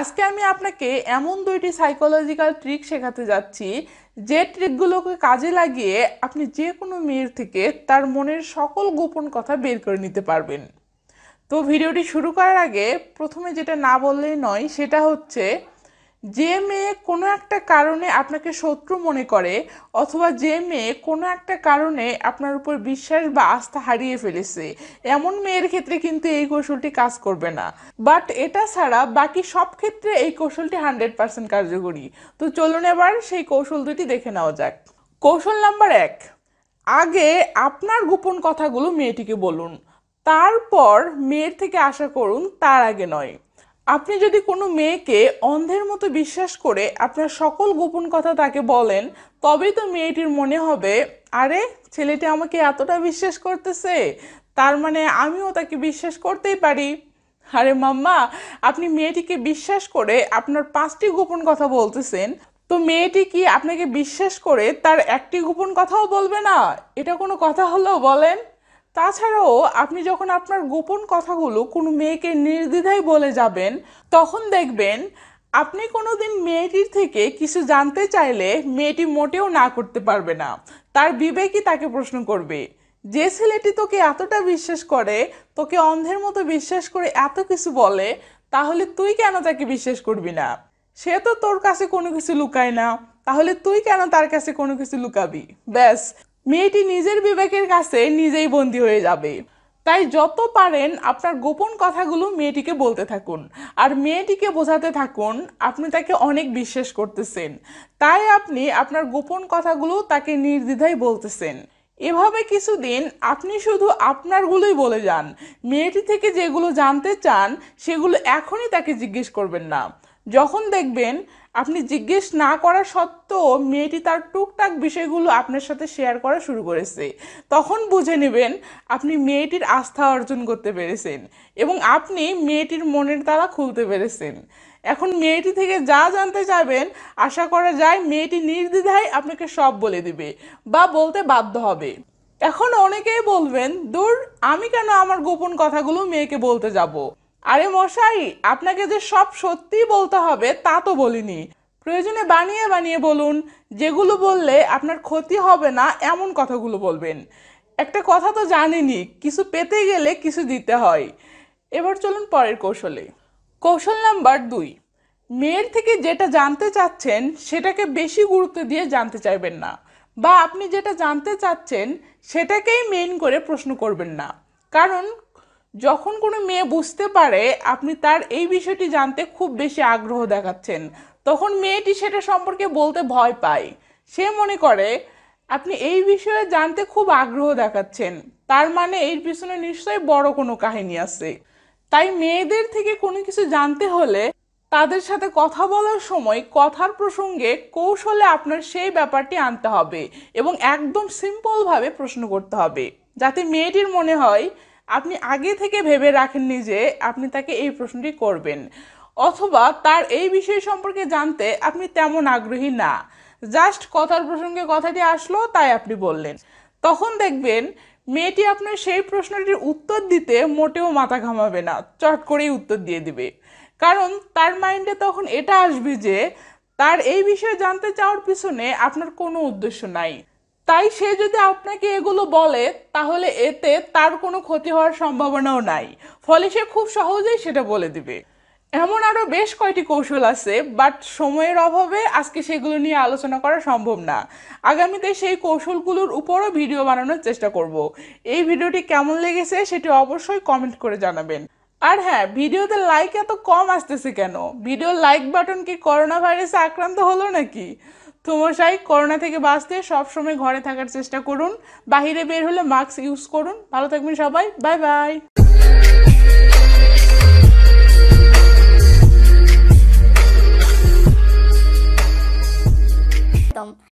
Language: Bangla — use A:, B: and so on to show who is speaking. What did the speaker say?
A: আজকে আমি আপনাকে এমন দুইটি সাইকোলজিক্যাল ট্রিক শেখাতে যাচ্ছি যে ট্রিকগুলোকে কাজে লাগিয়ে আপনি যে কোনো মেয়ের থেকে তার মনের সকল গোপন কথা বের করে নিতে পারবেন তো ভিডিওটি শুরু করার আগে প্রথমে যেটা না বললেই নয় সেটা হচ্ছে যে মেয়ে কোনো একটা কারণে আপনাকে শত্রু মনে করে অথবা যে মেয়ে কোনো একটা কারণে আপনার উপর বিশ্বাস বা আস্থা হারিয়ে ফেলেছে এমন মেয়ের ক্ষেত্রে কিন্তু এই কৌশলটি কাজ করবে না বাট এটা ছাড়া বাকি সব ক্ষেত্রে এই কৌশলটি হান্ড্রেড পার্সেন্ট কার্যকরী তো চলুন এবার সেই কৌশল দুটি দেখে নেওয়া যাক কৌশল নাম্বার এক আগে আপনার গোপন কথাগুলো মেয়েটিকে বলুন তারপর মেয়ের থেকে আশা করুন তার আগে নয় আপনি যদি কোনো মেয়েকে অন্ধের মতো বিশ্বাস করে আপনার সকল গোপন কথা তাকে বলেন তবেই তো মেয়েটির মনে হবে আরে ছেলেটি আমাকে এতটা বিশ্বাস করতেছে তার মানে আমিও তাকে বিশ্বাস করতেই পারি আরে মাম্মা আপনি মেয়েটিকে বিশ্বাস করে আপনার পাঁচটি গোপন কথা বলতেছেন তো মেয়েটি কি আপনাকে বিশ্বাস করে তার একটি গোপন কথাও বলবে না এটা কোনো কথা হলো বলেন তাছাড়াও আপনি যখন আপনার গোপন কথাগুলো কোনো মেয়েকে নির্দ্বিধায় বলে যাবেন তখন দেখবেন আপনি কোনো দিন মেয়েটির থেকে কিছু জানতে চাইলে মেয়েটি মোটেও না করতে পারবে না তার বিবেকই তাকে প্রশ্ন করবে যে ছেলেটি তোকে এতটা বিশ্বাস করে তোকে অন্ধের মতো বিশ্বাস করে এত কিছু বলে তাহলে তুই কেন তাকে বিশ্বাস করবি না সে তো তোর কাছে কোনো কিছু লুকায় না তাহলে তুই কেন তার কাছে কোনো কিছু লুকাবি ব্যাস মেয়েটি নিজের বিবেকের কাছে নিজেই বন্দি হয়ে যাবে তাই যত পারেন আপনার গোপন কথাগুলো মেয়েটিকে বলতে থাকুন আর মেয়েটিকে বোঝাতে থাকুন আপনি তাকে অনেক বিশ্বাস করতেছেন তাই আপনি আপনার গোপন কথাগুলো তাকে নির্দ্বিধায় বলতেছেন এভাবে কিছুদিন আপনি শুধু আপনারগুলোই বলে যান মেয়েটি থেকে যেগুলো জানতে চান সেগুলো এখনই তাকে জিজ্ঞেস করবেন না যখন দেখবেন আপনি জিজ্ঞেস না করা সত্ত্বেও মেয়েটি তার টুকটাক বিষয়গুলো আপনার সাথে শেয়ার করা শুরু করেছে তখন বুঝে নেবেন আপনি মেয়েটির আস্থা অর্জন করতে পেরেছেন এবং আপনি মেয়েটির মনের তারা খুলতে পেরেছেন এখন মেয়েটি থেকে যা জানতে চাবেন আশা করা যায় মেয়েটি নির্দ্বিধায় আপনাকে সব বলে দিবে বা বলতে বাধ্য হবে এখন অনেকেই বলবেন দূর আমি কেন আমার গোপন কথাগুলো মেয়েকে বলতে যাব আরে মশাই আপনাকে যে সব সত্যি বলতে হবে তা তো বলিনি প্রয়োজনে বানিয়ে বানিয়ে বলুন যেগুলো বললে আপনার ক্ষতি হবে না এমন কথাগুলো বলবেন একটা কথা তো জানেনি কিছু পেতে গেলে কিছু দিতে হয় এবার চলুন পরের কৌশলে কৌশল নাম্বার দুই মেয়ের থেকে যেটা জানতে চাচ্ছেন সেটাকে বেশি গুরুত্ব দিয়ে জানতে চাইবেন না বা আপনি যেটা জানতে চাচ্ছেন সেটাকেই মেইন করে প্রশ্ন করবেন না কারণ যখন কোনো মেয়ে বুঝতে পারে আপনি তার এই বিষয়টি জানতে খুব বেশি আগ্রহ দেখাচ্ছেন তখন মেয়েটি সেটা সম্পর্কে বলতে ভয় পায় সে মনে করে আপনি এই বিষয়ে জানতে খুব আগ্রহ দেখাচ্ছেন তার মানে এর পিছনে নিশ্চয়ই বড় কোনো কাহিনী আছে তাই মেয়েদের থেকে কোনো কিছু জানতে হলে তাদের সাথে কথা বলার সময় কথার প্রসঙ্গে কৌশলে আপনার সেই ব্যাপারটি আনতে হবে এবং একদম সিম্পলভাবে প্রশ্ন করতে হবে যাতে মেয়েটির মনে হয় আপনি আগে থেকে ভেবে রাখেননি যে আপনি তাকে এই প্রশ্নটি করবেন অথবা তার এই বিষয় সম্পর্কে জানতে আপনি তেমন আগ্রহী না জাস্ট কথার প্রসঙ্গে কথাটি আসলো তাই আপনি বললেন তখন দেখবেন মেয়েটি আপনার সেই প্রশ্নটির উত্তর দিতে মোটেও মাথা ঘামাবে না চট করেই উত্তর দিয়ে দিবে কারণ তার মাইন্ডে তখন এটা আসবে যে তার এই বিষয়ে জানতে চাওয়ার পিছনে আপনার কোনো উদ্দেশ্য নাই তাই সে যদি আপনাকে এগুলো বলে তাহলে এতে তার কোনো ক্ষতি হওয়ার সম্ভাবনাও নাই ফলে সে খুব সহজেই সেটা বলে দিবে এমন আরও বেশ কয়টি কৌশল আছে বাট সময়ের অভাবে আজকে সেগুলো নিয়ে আলোচনা করা সম্ভব না আগামীতে সেই কৌশলগুলোর উপরও ভিডিও বানানোর চেষ্টা করব। এই ভিডিওটি কেমন লেগেছে সেটি অবশ্যই কমেন্ট করে জানাবেন আর হ্যাঁ ভিডিওতে লাইক এত কম আসতেছে কেন ভিডিও লাইক বাটন কি করোনা ভাইরাসে আক্রান্ত হলো নাকি তোমশাই করোনা থেকে বাঁচতে সবসময় ঘরে থাকার চেষ্টা করুন বাহিরে বের হলে মাস্ক ইউজ করুন ভালো থাকবেন সবাই বাই বাই